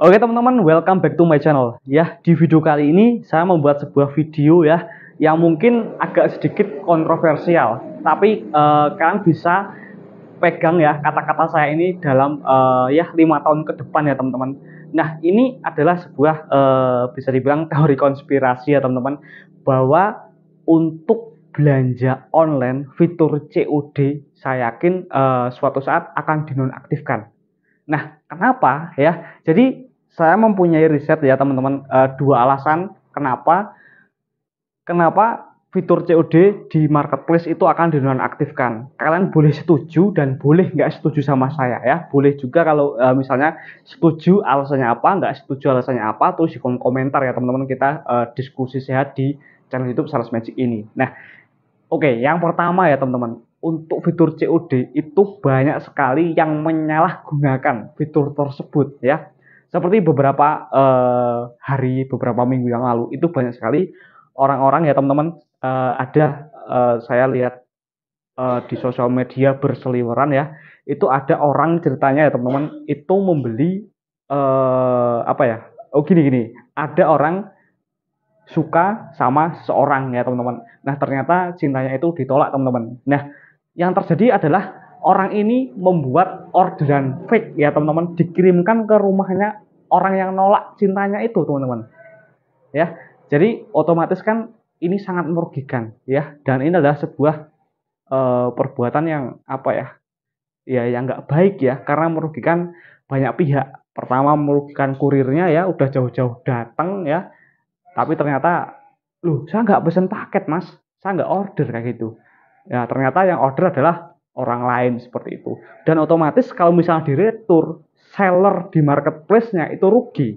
Oke teman-teman, welcome back to my channel. Ya, di video kali ini saya membuat sebuah video ya yang mungkin agak sedikit kontroversial, tapi uh, kalian bisa pegang ya kata-kata saya ini dalam uh, ya lima tahun ke depan ya teman-teman. Nah, ini adalah sebuah uh, bisa dibilang teori konspirasi ya teman-teman bahwa untuk belanja online fitur COD saya yakin uh, suatu saat akan dinonaktifkan. Nah, kenapa ya? Jadi saya mempunyai riset ya teman-teman uh, dua alasan kenapa kenapa fitur COD di marketplace itu akan dinonaktifkan. Kalian boleh setuju dan boleh nggak setuju sama saya ya. Boleh juga kalau uh, misalnya setuju alasannya apa, nggak setuju alasannya apa, terus di kolom komentar ya teman-teman kita uh, diskusi sehat di channel YouTube Sales Magic ini. Nah, oke, okay, yang pertama ya teman-teman, untuk fitur COD itu banyak sekali yang menyalahgunakan fitur tersebut ya. Seperti beberapa uh, hari, beberapa minggu yang lalu itu banyak sekali orang-orang ya teman-teman uh, ada uh, saya lihat uh, di sosial media berseliweran ya itu ada orang ceritanya ya teman-teman itu membeli uh, apa ya? Oh gini gini, ada orang suka sama seorang ya teman-teman. Nah ternyata cintanya itu ditolak teman-teman. Nah yang terjadi adalah orang ini membuat orderan fake ya teman-teman dikirimkan ke rumahnya orang yang nolak cintanya itu teman-teman ya jadi otomatis kan ini sangat merugikan ya dan ini adalah sebuah uh, perbuatan yang apa ya ya yang nggak baik ya karena merugikan banyak pihak pertama merugikan kurirnya ya udah jauh-jauh datang ya tapi ternyata loh saya nggak pesen paket mas saya nggak order kayak gitu ya ternyata yang order adalah orang lain seperti itu. Dan otomatis kalau misalnya diretur, seller di marketplace-nya itu rugi.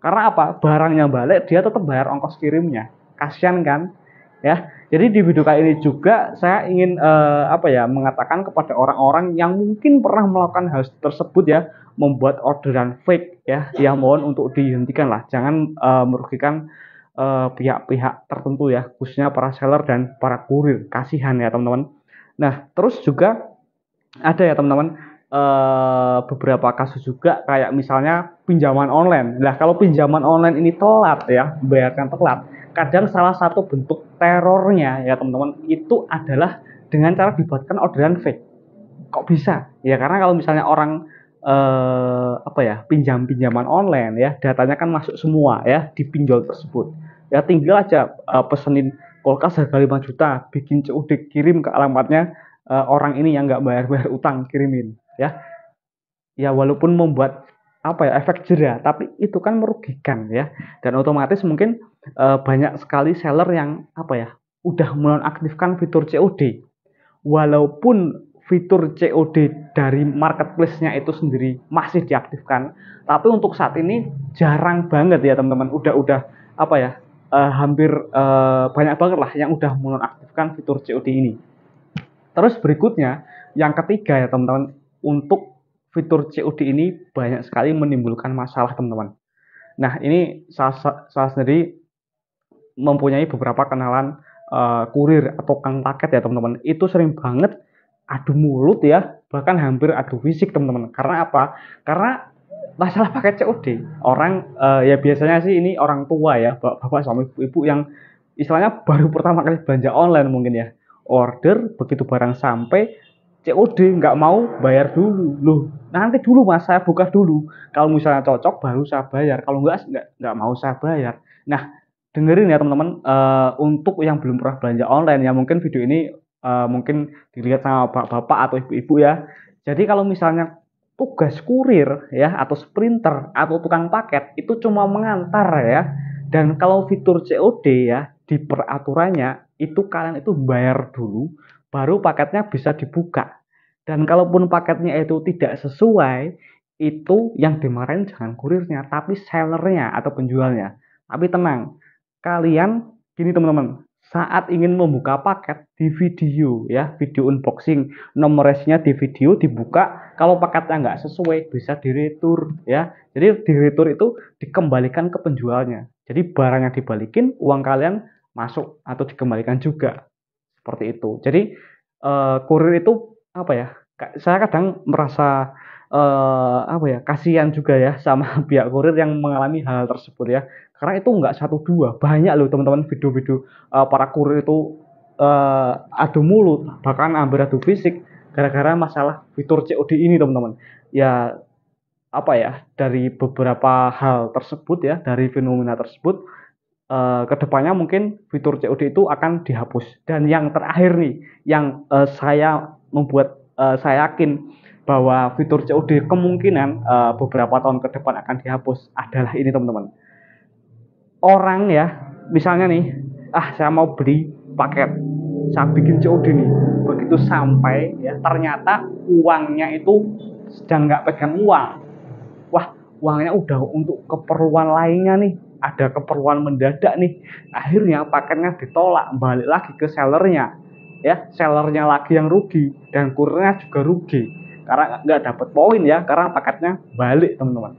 Karena apa? Barangnya balik, dia tetap bayar ongkos kirimnya. Kasian kan? Ya. Jadi di video kali ini juga saya ingin eh, apa ya mengatakan kepada orang-orang yang mungkin pernah melakukan hal tersebut ya, membuat orderan fake ya, yang mohon untuk dihentikan lah. Jangan eh, merugikan pihak eh, pihak-pihak tertentu ya, khususnya para seller dan para kurir. Kasihan ya, teman-teman. Nah, terus juga ada ya teman-teman eh, beberapa kasus juga kayak misalnya pinjaman online. Nah, kalau pinjaman online ini telat ya, bayarkan telat. Kadang salah satu bentuk terornya ya teman-teman itu adalah dengan cara dibuatkan orderan fake. Kok bisa? Ya karena kalau misalnya orang eh, apa ya, pinjam-pinjaman online ya, datanya kan masuk semua ya di pinjol tersebut. Ya tinggal aja eh, pesenin kulkas harga 5 juta, bikin COD kirim ke alamatnya uh, orang ini yang nggak bayar-bayar utang kirimin ya ya walaupun membuat apa ya efek jerah, tapi itu kan merugikan ya dan otomatis mungkin uh, banyak sekali seller yang apa ya udah menonaktifkan fitur COD walaupun fitur COD dari marketplace-nya itu sendiri masih diaktifkan tapi untuk saat ini jarang banget ya teman-teman udah-udah apa ya uh, hampir uh, banyak banget lah yang udah menonaktifkan fitur COD ini Terus berikutnya, yang ketiga ya teman-teman, untuk fitur COD ini banyak sekali menimbulkan masalah teman-teman. Nah ini saya, saya sendiri mempunyai beberapa kenalan uh, kurir atau kang paket ya teman-teman. Itu sering banget adu mulut ya, bahkan hampir adu fisik teman-teman. Karena apa? Karena masalah paket COD orang uh, ya biasanya sih ini orang tua ya bapak, -bapak suami ibu-ibu yang istilahnya baru pertama kali belanja online mungkin ya order begitu barang sampai COD nggak mau bayar dulu loh nanti dulu mas saya buka dulu kalau misalnya cocok baru saya bayar kalau nggak nggak mau saya bayar nah dengerin ya teman-teman uh, untuk yang belum pernah belanja online ya mungkin video ini uh, mungkin dilihat sama bapak-bapak atau ibu-ibu ya jadi kalau misalnya tugas kurir ya atau sprinter atau tukang paket itu cuma mengantar ya dan kalau fitur COD ya di peraturannya itu kalian itu bayar dulu baru paketnya bisa dibuka. Dan kalaupun paketnya itu tidak sesuai, itu yang dimarahin jangan kurirnya, tapi sellernya atau penjualnya. Tapi tenang, kalian gini teman-teman, saat ingin membuka paket di video ya, video unboxing, nomor resnya di video dibuka, kalau paketnya nggak sesuai bisa diretur ya. Jadi diretur itu dikembalikan ke penjualnya. Jadi barangnya dibalikin, uang kalian masuk atau dikembalikan juga seperti itu. Jadi uh, kurir itu apa ya? Saya kadang merasa uh, apa ya kasihan juga ya sama pihak kurir yang mengalami hal tersebut ya. Karena itu nggak satu dua, banyak loh teman-teman video-video uh, para kurir itu uh, adu mulut bahkan ambil adu fisik gara-gara masalah fitur COD ini teman-teman. Ya apa ya dari beberapa hal tersebut ya dari fenomena tersebut uh, kedepannya mungkin fitur COD itu akan dihapus. Dan yang terakhir nih, yang uh, saya membuat uh, saya yakin bahwa fitur COD kemungkinan uh, beberapa tahun ke depan akan dihapus adalah ini teman-teman. Orang ya, misalnya nih, ah saya mau beli paket, saya bikin COD nih. Begitu sampai ya ternyata uangnya itu sedang nggak pegang uang. Wah, uangnya udah untuk keperluan lainnya nih ada keperluan mendadak nih akhirnya paketnya ditolak balik lagi ke sellernya ya sellernya lagi yang rugi dan kurnya juga rugi karena nggak dapat poin ya karena paketnya balik teman-teman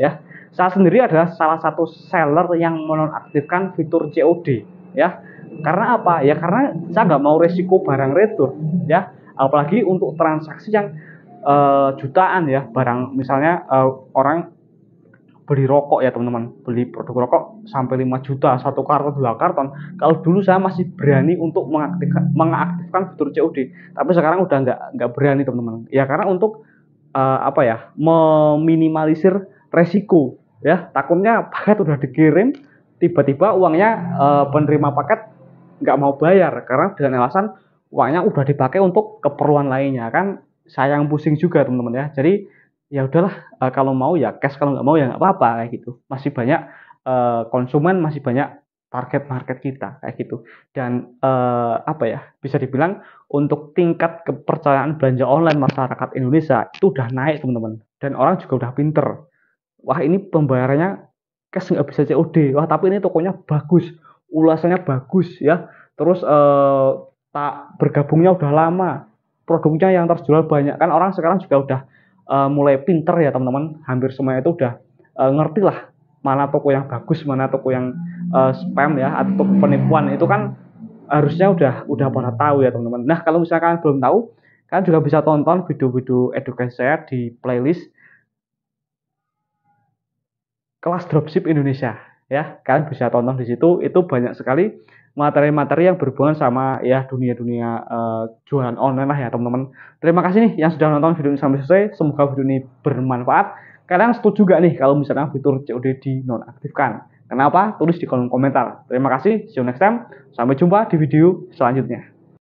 ya saya sendiri adalah salah satu seller yang menonaktifkan fitur COD ya karena apa ya karena saya nggak mau resiko barang retur ya apalagi untuk transaksi yang uh, jutaan ya barang misalnya uh, orang beli rokok ya teman-teman beli produk rokok sampai 5 juta satu karton dua karton kalau dulu saya masih berani untuk mengaktifkan mengaktifkan fitur COD tapi sekarang udah nggak nggak berani teman-teman ya karena untuk uh, apa ya meminimalisir resiko ya takutnya paket udah dikirim tiba-tiba uangnya uh, penerima paket nggak mau bayar karena dengan alasan uangnya udah dipakai untuk keperluan lainnya kan sayang pusing juga teman-teman ya jadi ya udahlah uh, kalau mau ya cash kalau nggak mau ya nggak apa-apa kayak gitu masih banyak uh, konsumen masih banyak target market kita kayak gitu dan uh, apa ya bisa dibilang untuk tingkat kepercayaan belanja online masyarakat Indonesia itu udah naik teman-teman dan orang juga udah pinter wah ini pembayarannya cash nggak bisa COD wah tapi ini tokonya bagus ulasannya bagus ya terus uh, tak bergabungnya udah lama produknya yang terjual banyak kan orang sekarang juga udah uh, mulai pinter ya teman-teman hampir semuanya itu udah uh, ngerti lah mana toko yang bagus mana toko yang uh, spam ya atau toko penipuan itu kan harusnya udah udah pada tahu ya teman-teman nah kalau misalkan belum tahu kalian juga bisa tonton video-video edukasi saya di playlist kelas dropship Indonesia ya kalian bisa tonton di situ itu banyak sekali materi-materi yang berhubungan sama ya dunia-dunia uh, jualan online lah ya teman-teman. Terima kasih nih yang sudah nonton video ini sampai selesai. Semoga video ini bermanfaat. Kalian setuju gak nih kalau misalnya fitur COD di dinonaktifkan? Kenapa? Tulis di kolom komentar. Terima kasih. See you next time. Sampai jumpa di video selanjutnya.